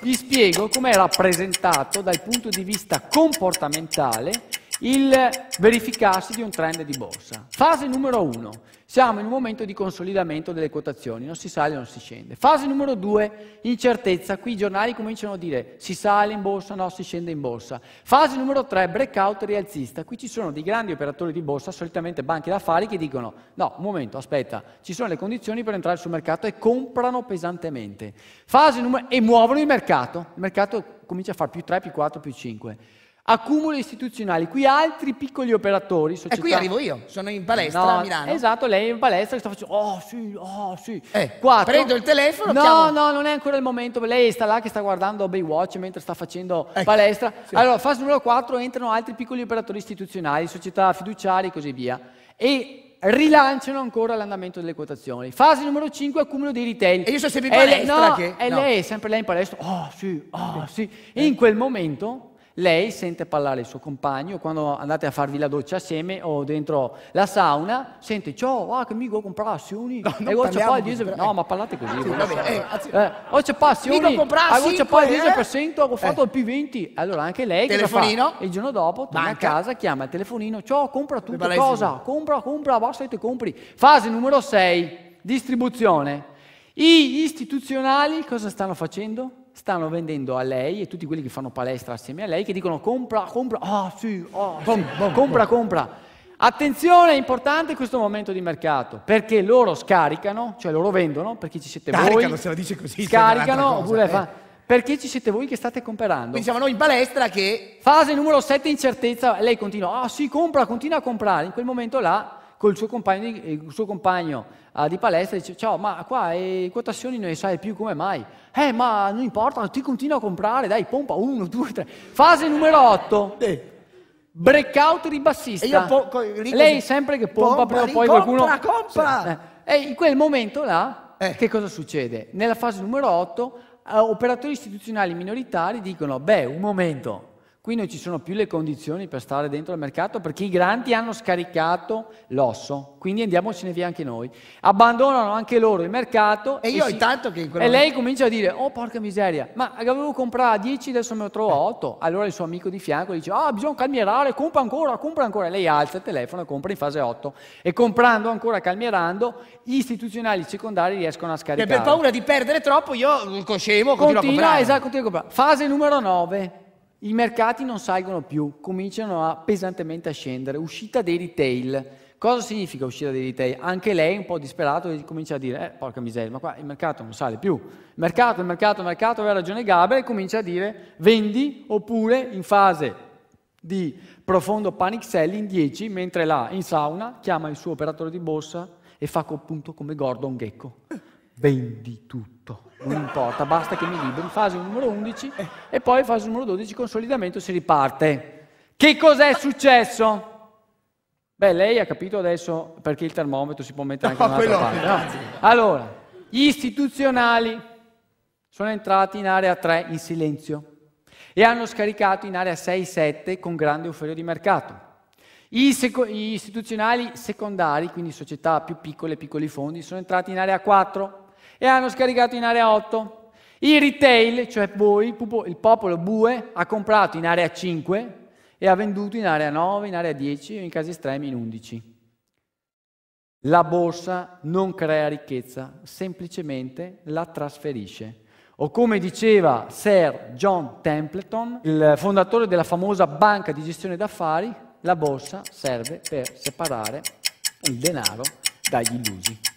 Vi spiego com'è rappresentato dal punto di vista comportamentale il verificarsi di un trend di borsa. Fase numero 1, siamo in un momento di consolidamento delle quotazioni, non si sale non si scende. Fase numero 2, incertezza, qui i giornali cominciano a dire si sale in borsa, no, si scende in borsa. Fase numero 3, breakout rialzista, qui ci sono dei grandi operatori di borsa, solitamente banche d'affari, che dicono no, un momento, aspetta, ci sono le condizioni per entrare sul mercato e comprano pesantemente. Fase numero... e muovono il mercato, il mercato comincia a fare più 3, più 4, più 5 accumulo istituzionali. Qui altri piccoli operatori, società... E qui arrivo io, sono in palestra no, a Milano. Esatto, lei è in palestra che sta facendo... Oh sì, oh sì. Eh, Prendo il telefono, No, chiamo... no, non è ancora il momento. Lei sta là che sta guardando Baywatch mentre sta facendo ecco, palestra. Sì. Allora, fase numero 4 entrano altri piccoli operatori istituzionali, società fiduciarie e così via. E rilanciano ancora l'andamento delle quotazioni. Fase numero 5, accumulo dei retail. E io sono sempre in palestra. E lei, no, che... no. E lei, sempre lei in palestra. Oh sì, oh sì. E in quel momento lei sente parlare il suo compagno, quando andate a farvi la doccia assieme o dentro la sauna, sente ciao, ah, che mico con passioni, no, e oggi poi dice, no ma parlate così, sì, vabbè, eh, eh, oggi passioni, oggi poi dice per eh? cento, ho fatto il eh. P20, allora anche lei telefonino, il giorno dopo torna a casa, chiama il telefonino, ciao, compra tutto, cosa, compra, compra, basta che te compri. Fase numero 6, distribuzione. Gli istituzionali cosa stanno facendo? stanno vendendo a lei e tutti quelli che fanno palestra assieme a lei che dicono compra, compra, ah oh, sì, oh, ah, bom, sì. Bom, compra, bom. compra. Attenzione, è importante questo momento di mercato, perché loro scaricano, cioè loro vendono, perché ci siete scaricano, voi. Scaricano, se la dice così. Scaricano, cosa, oppure eh. fa, perché ci siete voi che state comprando. Quindi siamo noi in palestra che... Fase numero 7, incertezza, lei continua, ah oh, sì, compra, continua a comprare. In quel momento là col suo compagno, eh, il suo compagno uh, di palestra e dice ciao ma qua le eh, quotazioni non le sai più come mai? Eh ma non importa, ti continua a comprare, dai pompa 1, 2, 3. Fase numero 8. Breakout ribassista. Po- Lei sempre che pompa, pompa prima o poi qualcuno... Compra, eh. E in quel momento là, eh. che cosa succede? Nella fase numero 8 operatori istituzionali minoritari dicono, beh, un momento, Qui non ci sono più le condizioni per stare dentro il mercato perché i grandi hanno scaricato l'osso, quindi andiamocene via anche noi. Abbandonano anche loro il mercato. E, e io si... intanto che in quella... E lei comincia a dire, oh porca miseria, ma avevo comprato 10, adesso me lo trovo 8. Eh. Allora il suo amico di fianco dice, ah oh, bisogna calmierare, compra ancora, compra ancora. lei alza il telefono e compra in fase 8. E comprando ancora, calmierando, gli istituzionali secondari riescono a scaricare. E per paura di perdere troppo io, scemo, continuo continua, a comprare. Esatto, continuo a comprare. Fase numero 9 i mercati non salgono più, cominciano a, pesantemente a scendere. Uscita dei retail. Cosa significa uscita dei retail? Anche lei un po' disperato comincia a dire, eh, porca miseria, ma qua il mercato non sale più. Il mercato, il mercato, il mercato, aveva ragione Gabriel, comincia a dire vendi oppure in fase di profondo panic selling 10, mentre là in sauna chiama il suo operatore di borsa e fa appunto come Gordon Gecko vendi tutto, non importa, basta che mi liberi. Fase numero 11 e poi fase numero 12, consolidamento, si riparte. Che cos'è successo? Beh, lei ha capito adesso perché il termometro si può mettere anche no, in un'altra parte. No? Allora, gli istituzionali sono entrati in area 3 in silenzio e hanno scaricato in area 6-7 con grande euforia di mercato. I seco- gli istituzionali secondari, quindi società più piccole, piccoli fondi, sono entrati in area 4 e hanno scaricato in area 8. Il retail, cioè voi, il popolo bue, ha comprato in area 5 e ha venduto in area 9, in area 10 e in casi estremi in 11. La borsa non crea ricchezza, semplicemente la trasferisce. O come diceva Sir John Templeton, il fondatore della famosa banca di gestione d'affari, la borsa serve per separare il denaro dagli illusi.